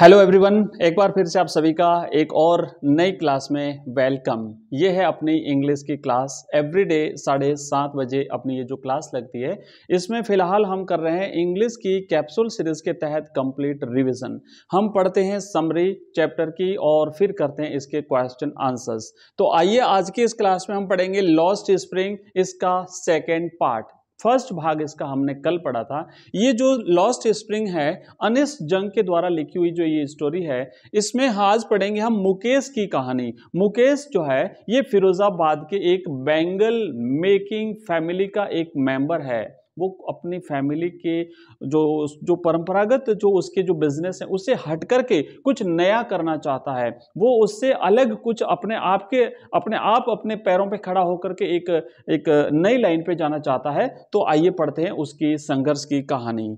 hello everyone एक बार फिर से आप सभी का एक और नई क्लास में वेलकम ये है अपनी इंग्लिश की क्लास एवरीडे साढ़े सात बजे अपनी ये जो क्लास लगती है इसमें फ़िलहाल हम कर रहे हैं इंग्लिश की कैप्सूल सीरीज़ के तहत कंप्लीट रिवीजन हम पढ़ते हैं समरी चैप्टर की और फिर करते हैं इसके क्वेश्चन आंसर्स तो आइए आज की इस क्लास में हम पढ़ेंगे लॉस्ट स्प्रिंग इसका सेकेंड पार्ट फर्स्ट भाग इसका हमने कल पढ़ा था ये जो लॉस्ट स्प्रिंग है अनिस जंग के द्वारा लिखी हुई जो ये स्टोरी है इसमें आज पढ़ेंगे हम मुकेश की कहानी मुकेश जो है ये फिरोजाबाद के एक बैंगल मेकिंग फैमिली का एक मेंबर है वो अपनी फैमिली के जो जो परंपरागत जो उसके जो बिजनेस है उससे हट करके कुछ नया करना चाहता है वो उससे अलग कुछ अपने आप के अपने आप अपने पैरों पे खड़ा होकर के एक एक नई लाइन पे जाना चाहता है तो आइए पढ़ते हैं उसकी संघर्ष की कहानी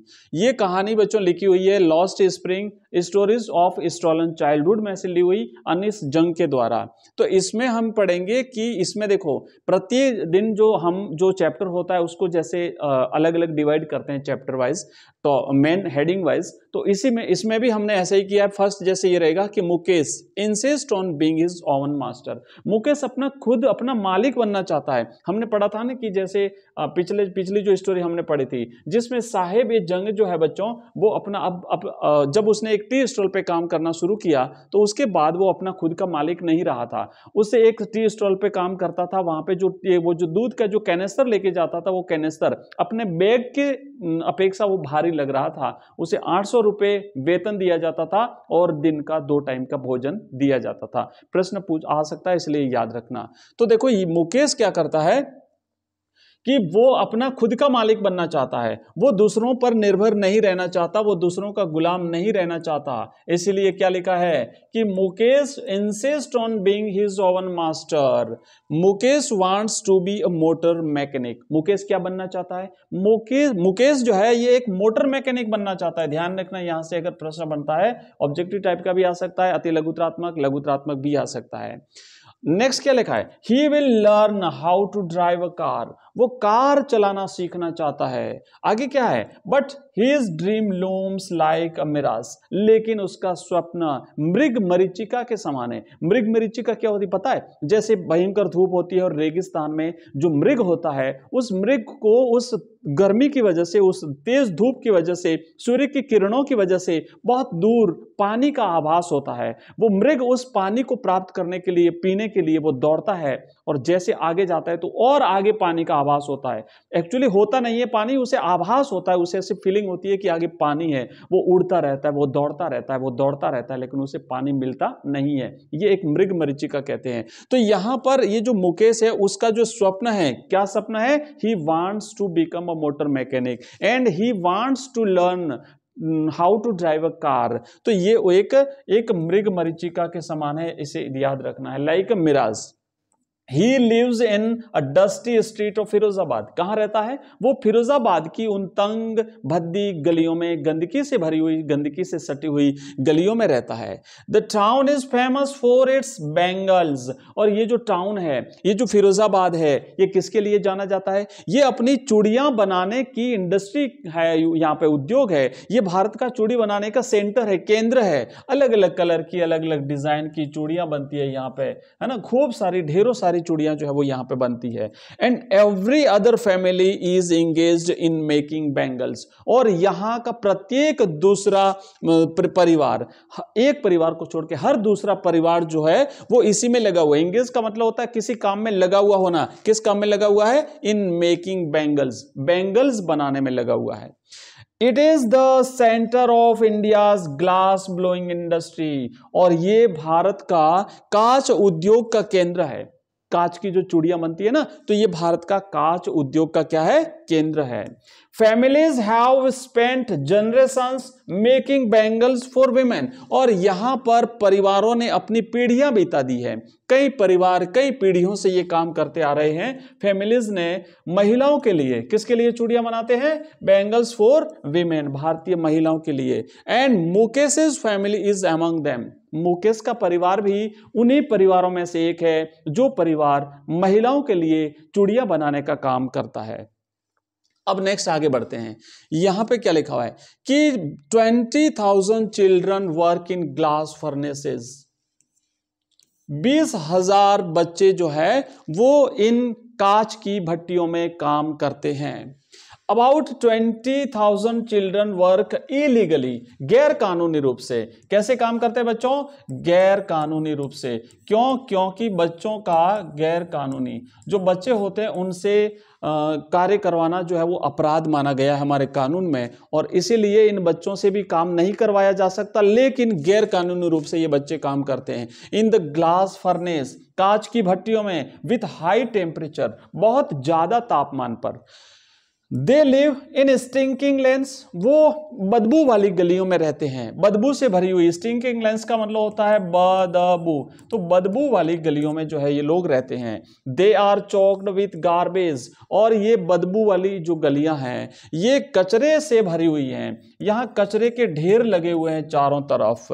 ये कहानी बच्चों लिखी हुई है lost spring stories of stolen childhood में से ली हुई अनिस जंग के द्वारा तो इसमें हम पढ़ेंगे कि इसमें देखो प्रत्येक दिन जो हम जो चैप्टर होता है उसको जैसे अलग अलग डिवाइड करते हैं चैप्टर वाइज तो मेन हेडिंग वाइज तो इसी में इसमें भी हमने ऐसा ही किया है फर्स्ट जैसे ये रहेगा कि Mukesh insist on being his own master Mukesh अपना खुद अपना मालिक बनना चाहता है हमने पढ़ा था ना कि जैसे पिछले पिछली जो स्टोरी हमने पढ़ी थी जिसमें साहेब ये जंग जो है बच्चों वो अपना अब, अप, जब उसने एक टी स्टॉल पर काम करना शुरू किया तो उसके बाद वो अपना खुद का मालिक नहीं रहा था उससे एक टी स्टॉल पर काम करता था वहां पर जो वो जो दूध का जो कैनेस्टर लेके जाता था वो कैनेस्टर अपने बैग के अपेक्षा वो भारी लग रहा था उसे आठ सौ रुपए वेतन दिया जाता था और दिन का दो टाइम का भोजन दिया जाता था प्रश्न पूछ आ सकता है इसलिए याद रखना तो देखो मुकेश क्या करता है कि वो अपना खुद का मालिक बनना चाहता है वो दूसरों पर निर्भर नहीं रहना चाहता वो दूसरों का गुलाम नहीं रहना चाहता इसीलिए क्या लिखा है कि Mukesh insist on being his own master Mukesh wants to be a motor mechanic Mukesh क्या बनना चाहता है मुकेश मुकेश जो है ये एक मोटर मैकेनिक बनना चाहता है ध्यान रखना यहां से अगर प्रश्न बनता है ऑब्जेक्टिव टाइप का भी आ सकता है अति लघुतरात्मक लघुतरात्मक भी आ सकता है नेक्स्ट क्या लिखा है he will learn how to drive a car वो कार चलाना सीखना चाहता है आगे क्या है but his dream looms like a लेकिन उसका स्वप्न मृग मरीचिका के समान है मृग मरीचिका क्या होती पता है जैसे भयंकर धूप होती है और रेगिस्तान में जो मृग होता है उस मृग को उस गर्मी की वजह से उस तेज़ धूप की वजह से सूर्य की किरणों की वजह से बहुत दूर पानी का आभास होता है वो मृग उस पानी को प्राप्त करने के लिए पीने के लिए वो दौड़ता है और जैसे आगे जाता है तो और आगे पानी का आभास होता है एक्चुअली होता नहीं है पानी उसे आभास होता है उसे ऐसी फीलिंग होती है कि आगे पानी है वो उड़ता रहता है वो दौड़ता रहता है वो दौड़ता रहता है लेकिन उसे पानी मिलता नहीं है ये एक मृग मरीचिका कहते हैं तो यहाँ पर ये जो मुकेश है उसका जो स्वप्न है क्या सपना है he wants to become a motor mechanic and he wants to learn how to drive a car तो ये एक एक मृग मरीचिका के समान है इसे याद रखना है like a mirage he lives in a dusty street of Firozabad कहाँ रहता है वो फिरोजाबाद की उन तंग भद्दी गलियों में गंदगी से भरी हुई गंदगी से सटी हुई गलियों में रहता है the town is famous for its bangles और ये जो टाउन है ये जो फिरोजाबाद है ये किसके लिए जाना जाता है ये अपनी चूड़ियाँ बनाने की इंडस्ट्री है यहाँ पे उद्योग है ये भारत का चूड़ी बनाने का सेंटर है केंद्र है अलग अलग कलर की अलग अलग डिजाइन की चूड़ियाँ बनती है यहाँ पे है ना खूब सारी ढेरों सारी सारी चूड़ियाँ जो है वो यहाँ पे बनती है and every other family is engage in making bangles और यहाँ का प्रत्येक दूसरा परिवार एक परिवार को छोड़ के हर दूसरा परिवार जो है वो इसी में लगा हुआ है इंगेज का मतलब होता है किसी काम में लगा हुआ होना किस काम में लगा हुआ है इन मेकिंग बैंगल्स बैंगल्स बनाने में लगा हुआ है it is the centre of India glass blowing industry और ये भारत का कांच उद्योग का केंद्र है कांच की जो चूड़ियां बनती है ना तो ये भारत का कांच उद्योग का क्या है केंद्र है families have spent generations making bangles for women और यहाँ पर परिवारों ने अपनी पीढ़ियां बिता दी है कई परिवार कई पीढ़ियों से ये काम करते आ रहे हैं फैमिलीज ने महिलाओं के लिए किसके लिए चूड़ियां बनाते हैं बैंगल्स फॉर वीमेन भारतीय महिलाओं के लिए and Mukesh family is among them Mukesh का परिवार भी उन्हीं परिवारों में से एक है जो परिवार महिलाओं के लिए चूड़ियां बनाने का काम करता है अब नेक्स्ट आगे बढ़ते हैं यहां पे क्या लिखा हुआ है कि twenty thousand children work in glass furnaces बीस हजार बच्चे जो है वो इन कांच की भट्टियों में काम करते हैं about twenty thousand children work illegally गैर कानूनी रूप से कैसे काम करते हैं बच्चों गैर कानूनी रूप से क्यों क्योंकि बच्चों का गैर कानूनी जो बच्चे होते हैं उनसे कार्य करवाना जो है वो अपराध माना गया है हमारे कानून में और इसीलिए इन बच्चों से भी काम नहीं करवाया जा सकता लेकिन गैर कानूनी रूप से ये बच्चे काम करते हैं इन द ग्लास फर्नेस कांच की भट्टियों में विथ हाई टेम्परेचर बहुत ज़्यादा तापमान पर they live in stinking lanes वो बदबू वाली गलियों में रहते हैं बदबू से भरी हुई स्टिंकिंग लेंस का मतलब होता है बदबू तो बदबू वाली गलियों में जो है ये लोग रहते हैं they are choked with garbage और ये बदबू वाली जो गलियां हैं ये कचरे से भरी हुई हैं यहाँ कचरे के ढेर लगे हुए हैं चारों तरफ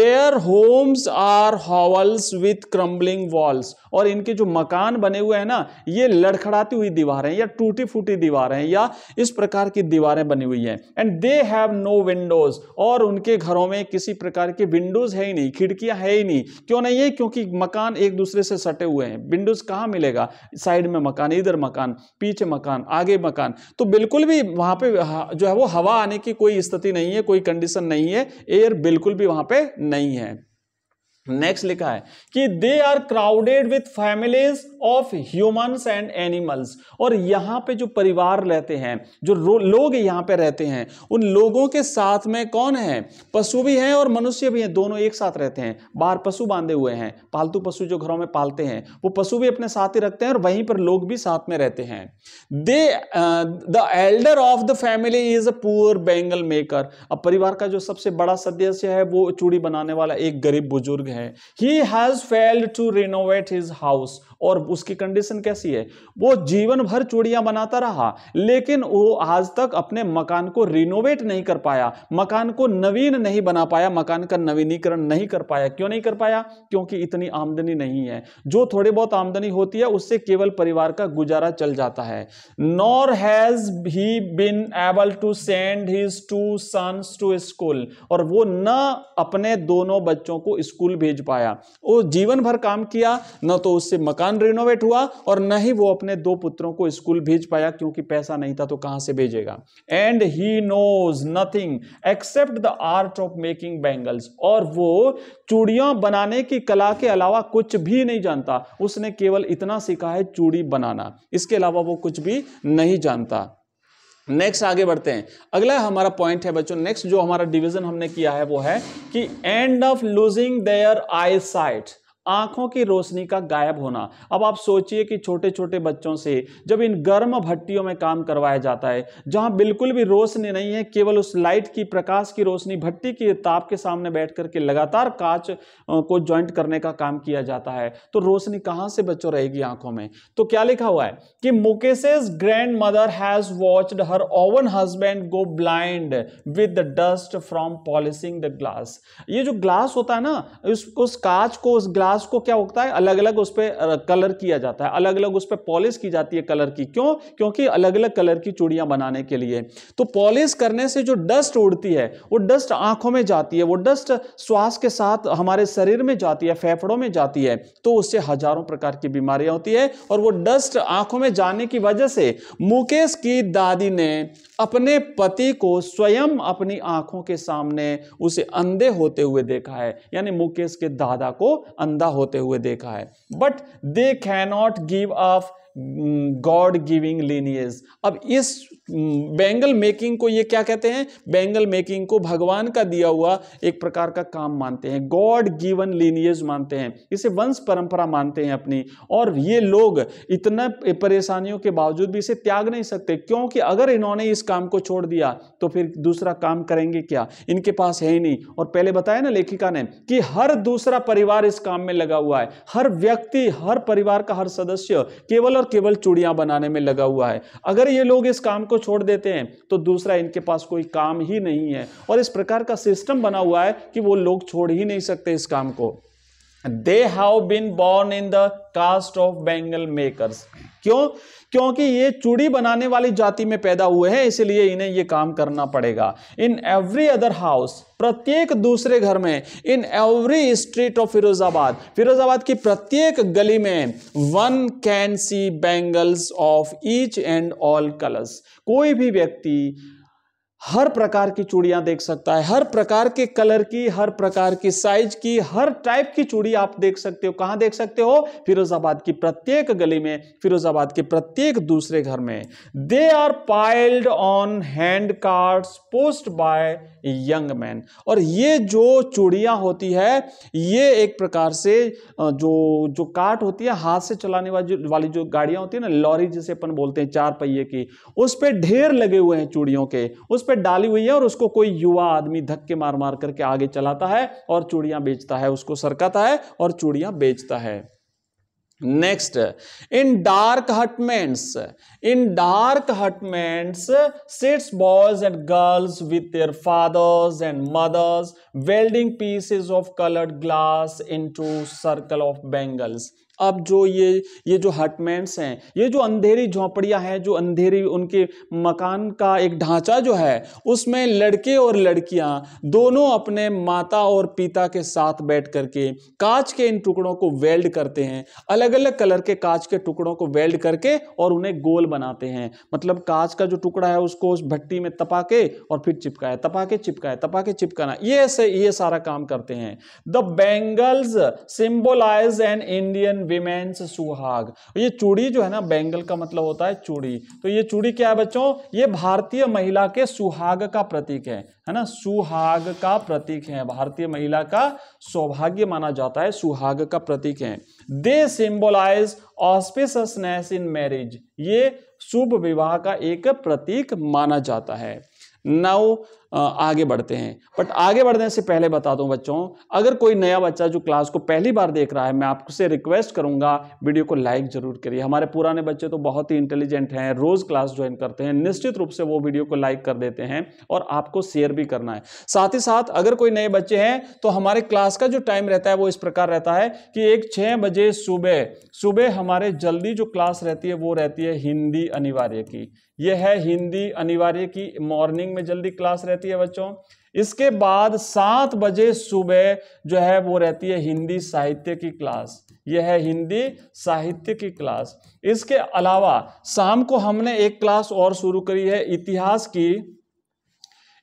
their homes are hovels with crumbling walls और इनके जो मकान बने हुए हैं ना ये लड़खड़ाती हुई दीवारें या टूटी फूटी दीवारें या इस प्रकार की दीवारें बनी हुई हैं and they have no windows और उनके घरों में किसी प्रकार की विंडोज है ही नहीं खिड़कियां है ही नहीं क्यों नहीं है क्योंकि मकान एक दूसरे से सटे हुए हैं विंडोज कहाँ मिलेगा साइड में मकान इधर मकान पीछे मकान आगे मकान तो बिल्कुल भी वहां पे जो है वो हवा आने की कोई स्थिति नहीं है कोई कंडीशन नहीं है एयर बिल्कुल भी वहां पे नहीं है नेक्स्ट लिखा है कि they are crowded with families of humans and animals और यहाँ पे जो परिवार रहते हैं जो लोग यहाँ पे रहते हैं उन लोगों के साथ में कौन है पशु भी हैं और मनुष्य भी हैं दोनों एक साथ रहते हैं बाहर पशु बांधे हुए हैं पालतू पशु जो घरों में पालते हैं वो पशु भी अपने साथ ही रखते हैं और वहीं पर लोग भी साथ में रहते हैं they the elder of the family is a poor bangle maker अब परिवार का जो सबसे बड़ा सदस्य है वो चूड़ी बनाने वाला एक गरीब बुजुर्ग है है he has failed to renovate his house और उसकी कंडीशन कैसी है वो जीवन भर चूड़ियां बनाता रहा लेकिन वो आज तक अपने मकान को रिनोवेट नहीं कर पाया मकान को नवीन नहीं बना पाया मकान का नवीनीकरण नहीं कर पाया क्यों नहीं कर पाया क्योंकि इतनी आमदनी नहीं है जो थोड़ी बहुत आमदनी होती है उससे केवल परिवार का गुजारा चल जाता है nor has he been able to send his two sons to school और वो न अपने दोनों बच्चों को स्कूल बेच पाया वो जीवन भर काम किया न तो उससे मकान रिनोवेट हुआ और न ही वो अपने दो पुत्रों को स्कूल भेज पाया क्योंकि पैसा नहीं था तो कहां से भेजेगा and he knows nothing except the art of making bangles और वो चूड़ियां बनाने की कला के अलावा कुछ भी नहीं जानता उसने केवल इतना सीखा है चूड़ी बनाना इसके अलावा वो कुछ भी नहीं जानता नेक्स्ट आगे बढ़ते हैं अगला हमारा पॉइंट है बच्चों नेक्स्ट जो हमारा डिवीजन हमने किया है वो है कि end of losing their eyesight आंखों की रोशनी का गायब होना अब आप सोचिए कि छोटे छोटे बच्चों से जब इन गर्म भट्टियों में काम करवाया जाता है जहां बिल्कुल भी रोशनी नहीं है केवल उस लाइट की प्रकाश की रोशनी भट्टी की ताप के सामने बैठ करके लगातार कांच को ज्वाइंट करने का काम किया जाता है तो रोशनी कहाँ से बच्चों रहेगी आंखों में तो क्या लिखा हुआ है कि Mukesh's grandmother has watched her own husband go blind with the dust from polishing the glass ये जो ग्लास होता है ना उस कांच को उस ग्लास ग्लास को क्या होता है अलग अलग उस पर कलर किया जाता है अलग अलग उस पर पॉलिश की जाती है कलर की क्यों क्योंकि अलग अलग कलर की चूड़ियां बनाने के लिए तो पॉलिश करने से जो डस्ट उड़ती है वो डस्ट आंखों में जाती है वो डस्ट श्वास के साथ हमारे शरीर में जाती है फेफड़ों में जाती है तो उससे हजारों प्रकार की बीमारियां होती है और वो डस्ट आंखों में जाने की वजह से मुकेश की दादी ने अपने पति को स्वयं अपनी आंखों के सामने उसे अंधे होते हुए देखा है यानी मुकेश के दादा को अंधा जिंदा होते हुए देखा है but they cannot give up god giving lineage अब इस बैंगल मेकिंग को ये क्या कहते हैं बैंगल मेकिंग को भगवान का दिया हुआ एक प्रकार का काम मानते हैं गॉड गिवन लीनियज मानते हैं इसे वंश परंपरा मानते हैं अपनी और ये लोग इतना परेशानियों के बावजूद भी इसे त्याग नहीं सकते क्योंकि अगर इन्होंने इस काम को छोड़ दिया तो फिर दूसरा काम करेंगे क्या इनके पास है ही नहीं और पहले बताया ना लेखिका ने कि हर दूसरा परिवार इस काम में लगा हुआ है हर व्यक्ति हर परिवार का हर सदस्य केवल केवल चूड़ियां बनाने में लगा हुआ है अगर ये लोग इस काम को छोड़ देते हैं तो दूसरा इनके पास कोई काम ही नहीं है और इस प्रकार का सिस्टम बना हुआ है कि वो लोग छोड़ ही नहीं सकते इस काम को they have been born in the caste of bangle makers क्यों क्योंकि ये चूड़ी बनाने वाली जाति में पैदा हुए हैं इसलिए इन्हें ये काम करना पड़ेगा इन एवरी अदर हाउस प्रत्येक दूसरे घर में in every street of Firozabad Firozabad की प्रत्येक गली में one can see bangles of each and all colours कोई भी व्यक्ति हर प्रकार की चूड़ियां देख सकता है हर प्रकार के कलर की हर प्रकार की साइज की हर टाइप की चूड़ी आप देख सकते हो कहां देख सकते हो फिरोजाबाद की प्रत्येक गली में फिरोजाबाद के प्रत्येक दूसरे घर में they are piled on hand cart pushed by young man और ये जो चूड़ियां होती है ये एक प्रकार से जो जो कार्ट होती है हाथ से चलाने वाली वाली जो गाड़ियां होती है ना लॉरी जिसे अपन बोलते हैं चार पहिए की उस पर ढेर लगे हुए हैं चूड़ियों के उस पर डाली हुई है और उसको कोई युवा आदमी धक्के मार मार करके आगे चलाता है और चूड़ियां बेचता है उसको सरकाता है और चूड़ियां बेचता है next in dark hutments in dark hutments sits boys and girls with their fathers and mothers welding pieces of coloured glass into circle of bangles अब जो ये ये जो हटमेंट्स हैं ये जो अंधेरी झोंपड़ियां हैं जो अंधेरी उनके मकान का एक ढांचा जो है उसमें लड़के और लड़कियां दोनों अपने माता और पिता के साथ बैठ करके कांच के इन टुकड़ों को वेल्ड करते हैं अलग अलग कलर के कांच के टुकड़ों को वेल्ड करके और उन्हें गोल बनाते हैं मतलब कांच का जो टुकड़ा है उसको उस भट्टी में तपा के और फिर चिपकाए तपा के चिपकाए तपा के चिपकाना ये ऐसे ये सारा काम करते हैं the bangles symbolise an Indian women's suhag ये चूड़ी जो है ना बैंगल का मतलब होता है चूड़ी तो ये चूड़ी क्या है बच्चों ये भारतीय महिला के सुहाग का प्रतीक है है ना सुहाग का प्रतीक है भारतीय महिला का सौभाग्य माना जाता है सुहाग का प्रतीक है दे सिंबोलाइज ऑस्पिशसनेस इन मैरिज ये शुभ विवाह का एक प्रतीक माना जाता है नाउ आगे बढ़ते हैं बट आगे बढ़ने से पहले बता दूं बच्चों अगर कोई नया बच्चा जो क्लास को पहली बार देख रहा है मैं आपसे रिक्वेस्ट करूंगा वीडियो को लाइक जरूर करिए हमारे पुराने बच्चे तो बहुत ही इंटेलिजेंट हैं रोज़ क्लास ज्वाइन करते हैं निश्चित रूप से वो वीडियो को लाइक कर देते हैं और आपको शेयर भी करना है साथ ही साथ अगर कोई नए बच्चे हैं तो हमारे क्लास का जो टाइम रहता है वो इस प्रकार रहता है कि एक छः बजे सुबह सुबह हमारे जल्दी जो क्लास रहती है वो रहती है हिंदी अनिवार्य की यह है हिंदी अनिवार्य की मॉर्निंग में जल्दी क्लास रहती है रहती है बच्चों इसके बाद सात बजे सुबह जो है वो रहती है हिंदी साहित्य की क्लास यह है हिंदी साहित्य की क्लास इसके अलावा शाम को हमने एक क्लास और शुरू करी है इतिहास की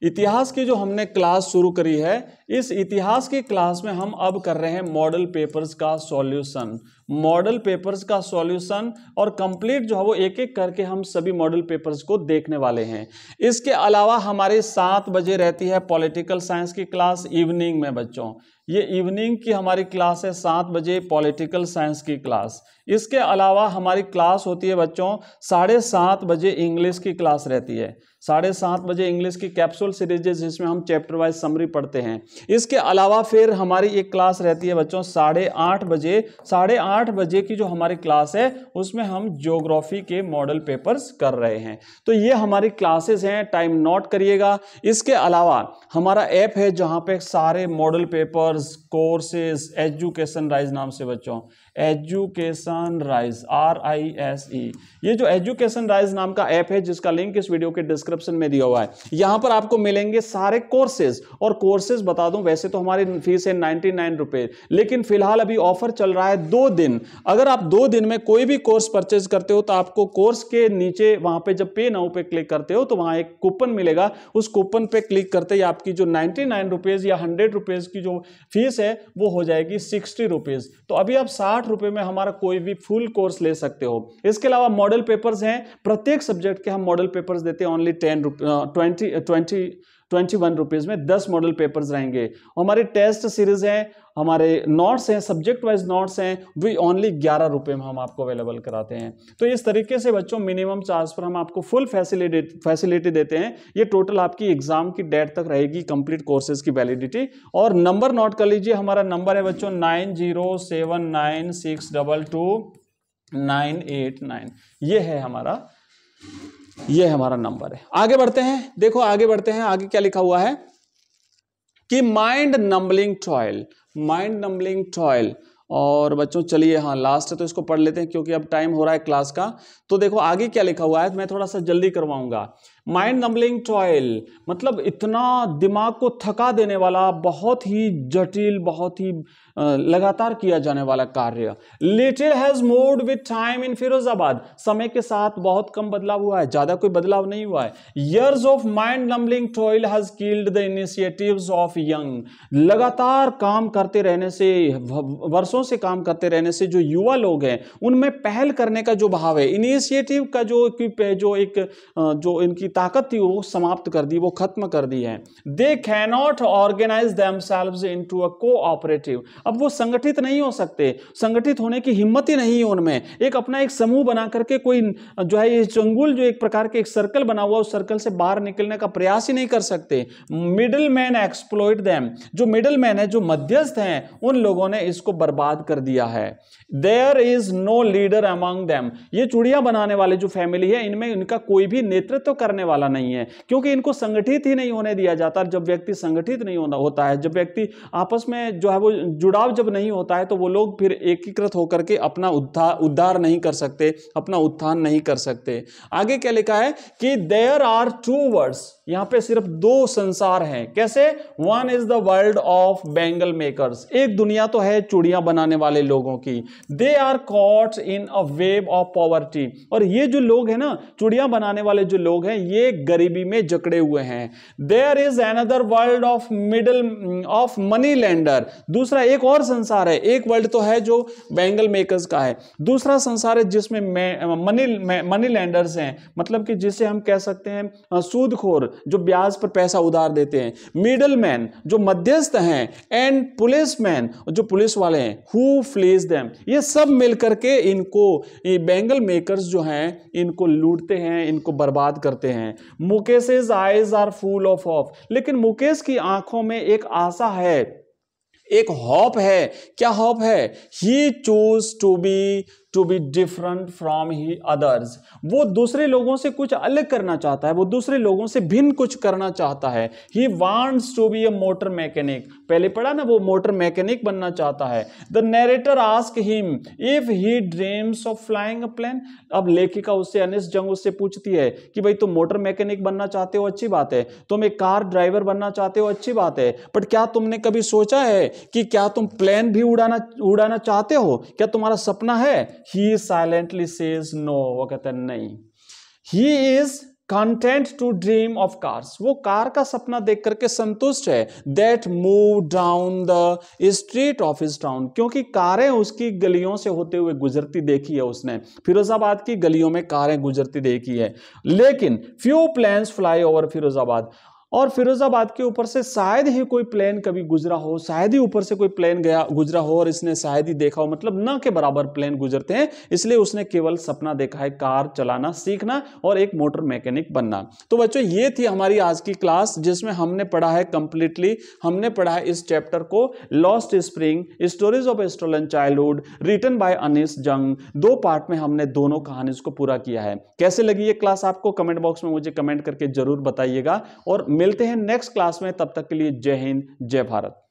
इतिहास की जो हमने क्लास शुरू करी है इस इतिहास की क्लास में हम अब कर रहे हैं मॉडल पेपर्स का सॉल्यूशन मॉडल पेपर्स का सॉल्यूशन और कंप्लीट जो है वो एक एक करके हम सभी मॉडल पेपर्स को देखने वाले हैं इसके अलावा हमारे सात बजे रहती है पॉलिटिकल साइंस की क्लास इवनिंग में बच्चों ये इवनिंग की हमारी क्लास है सात बजे पॉलिटिकल साइंस की क्लास इसके अलावा हमारी क्लास होती है बच्चों साढ़े सात बजे इंग्लिश की क्लास रहती है साढ़े सात बजे इंग्लिश की कैप्सूल सीरीज जिसमें हम चैप्टर वाइज समरी पढ़ते हैं इसके अलावा फिर हमारी एक क्लास रहती है बच्चों साढ़े आठ बजे साढ़े आठ बजे की जो हमारी क्लास है उसमें हम ज्योग्राफी के मॉडल पेपर्स कर रहे हैं तो ये हमारी क्लासेस हैं टाइम नोट करिएगा इसके अलावा हमारा ऐप है जहाँ पे सारे model papers courses education rise नाम से बच्चों education rise R I S E ये जो एजुकेशन राइज नाम का ऐप है जिसका लिंक इस वीडियो के डिस्क्रिप्शन में दिया हुआ है यहां पर आपको मिलेंगे सारे कोर्सेज और कोर्सेज बता दूं वैसे तो हमारी फीस है नाइनटी नाइन रुपए लेकिन फिलहाल अभी ऑफर चल रहा है दो दिन अगर आप दो दिन में कोई भी कोर्स परचेज करते हो तो आपको कोर्स के नीचे वहां पर जब पे नाउ पे क्लिक करते हो तो वहां एक कूपन मिलेगा उस कूपन पे क्लिक करते ही आपकी जो नाइनटी नाइन या हंड्रेड की जो फीस है वो हो जाएगी सिक्सटी रुपीज़ तो अभी आप साठ रुपए में हमारा कोई भी फुल कोर्स ले सकते हो इसके अलावा मॉडल पेपर्स हैं प्रत्येक सब्जेक्ट के हम मॉडल पेपर्स देते हैं only ten rupee twenty twenty twenty one rupees में दस मॉडल पेपर्स रहेंगे हमारे टेस्ट सीरीज़ हैं हमारे नोट्स हैं सब्जेक्ट वाइज नोट्स हैं वी ओनली ग्यारह रुपये में हम आपको अवेलेबल कराते हैं तो इस तरीके से बच्चों मिनिमम चार्ज पर हम आपको फुल फैसिलिटी फैसिलिटी देते हैं ये टोटल आपकी एग्जाम की डेट तक रहेगी कंप्लीट कोर्सेज की वैलिडिटी और नंबर नोट कर लीजिए हमारा नंबर है बच्चों नाइन नाइन एट नाइन ये है हमारा ये हमारा नंबर है आगे बढ़ते हैं देखो आगे बढ़ते हैं आगे क्या लिखा हुआ है कि mind numbing toil mind numbing toil और बच्चों चलिए हाँ लास्ट है तो इसको पढ़ लेते हैं क्योंकि अब टाइम हो रहा है क्लास का तो देखो आगे क्या लिखा हुआ है मैं थोड़ा सा जल्दी करवाऊंगा माइंड नंबलिंग टॉयल मतलब इतना दिमाग को थका देने वाला बहुत ही जटिल बहुत ही लगातार किया जाने वाला कार्य little has moved with time in Firozabad समय के साथ बहुत कम बदलाव हुआ है ज्यादा कोई बदलाव नहीं हुआ है years of mind numbing toil has killed the initiatives of young लगातार काम करते रहने से वर्षों से काम करते रहने से जो युवा लोग हैं उनमें पहल करने का जो भाव है इनिशिएटिव का जो जो एक जो इनकी ताकत थी वो समाप्त कर दी वो खत्म कर दी है they cannot organise themselves into a cooperative अब वो संगठित नहीं हो सकते संगठित होने की हिम्मत ही नहीं है उनमें एक अपना एक समूह बना करके कोई जो है ये चंगुल जो एक प्रकार के एक सर्कल बना हुआ उस सर्कल से बाहर निकलने का प्रयास ही नहीं कर सकते मिडल मैन एक्सप्लोइड दैम जो मिडल मैन है जो मध्यस्थ हैं उन लोगों ने इसको बर्बाद कर दिया है there is no leader among them ये चूड़िया बनाने वाले जो फैमिली है इनमें इनका कोई भी नेतृत्व करने वाला नहीं है क्योंकि इनको संगठित ही नहीं होने दिया जाता जब व्यक्ति संगठित नहीं होना होता है जब व्यक्ति आपस में जो है वो जुड़ जुड़ाव जब नहीं होता है तो वो लोग फिर एकीकृत होकर के अपना उद्धार उद्धार नहीं कर सकते अपना उत्थान नहीं कर सकते आगे क्या लिखा है कि देयर आर टू वर्ड्स यहाँ पे सिर्फ दो संसार हैं कैसे one is the world of bangle makers एक दुनिया तो है चूड़ियां बनाने वाले लोगों की they are caught in a wave of poverty और ये जो लोग हैं ना चूड़ियां बनाने वाले जो लोग हैं ये गरीबी में जकड़े हुए हैं there is another world of middle of money lender दूसरा एक एक और संसार है एक वर्ल्ड तो है जो बैंगल मेकर्स का है दूसरा संसार है जिसमें मनी मनी लैंडर्स हैं मतलब कि जिसे हम कह सकते हैं सूदखोर जो ब्याज पर पैसा उधार देते हैं मिडल मैन जो मध्यस्थ हैं एंड पुलिस मैन जो पुलिस वाले हैं हु फ्लेज दैम ये सब मिलकर के इनको ये बैंगल मेकर्स जो हैं इनको लूटते हैं इनको बर्बाद करते हैं Mukesh eyes are full of of लेकिन मुकेश की आंखों में एक आशा है एक हॉप है क्या हॉप है he choose to be to be different from he others वो दूसरे लोगों से कुछ अलग करना चाहता है वो दूसरे लोगों से भिन्न कुछ करना चाहता है he wants to be a motor mechanic पहले पढ़ा ना वो मोटर मैकेनिक बनना चाहता है the narrator ask him if he dreams of flying plane अब लेखिका उससे अनिस जंग उससे पूछती है कि भाई तुम मोटर मैकेनिक बनना चाहते हो अच्छी बात है तुम एक कार ड्राइवर बनना चाहते हो अच्छी बात है बट क्या तुमने कभी सोचा है कि क्या तुम प्लेन भी उड़ाना उड़ाना चाहते हो क्या तुम्हारा सपना है ही साइलेंटली सेज नो वो कहते हैं नहीं he is content to dream of cars वो कार का सपना देख करके संतुष्ट है that move down the street of his town क्योंकि कारें उसकी गलियों से होते हुए गुजरती देखी है उसने फिरोजाबाद की गलियों में कारें गुजरती देखी है लेकिन few planes fly over Firozabad और फिरोजाबाद के ऊपर से शायद ही कोई प्लेन कभी गुजरा हो शायद ही ऊपर से कोई प्लेन गया गुजरा हो और इसने शायद ही देखा हो मतलब न के बराबर प्लेन गुजरते हैं इसलिए उसने केवल सपना देखा है कार चलाना सीखना और एक मोटर मैकेनिक बनना तो बच्चों ये थी हमारी आज की क्लास जिसमें हमने पढ़ा है कंप्लीटली हमने पढ़ा है इस चैप्टर को lost spring stories of stolen childhood written by Anees Jung दो पार्ट में हमने दोनों कहानी को पूरा किया है कैसे लगी ये क्लास आपको कमेंट बॉक्स में मुझे कमेंट करके जरूर बताइएगा और मिलते हैं नेक्स्ट क्लास में तब तक के लिए जय हिंद जय भारत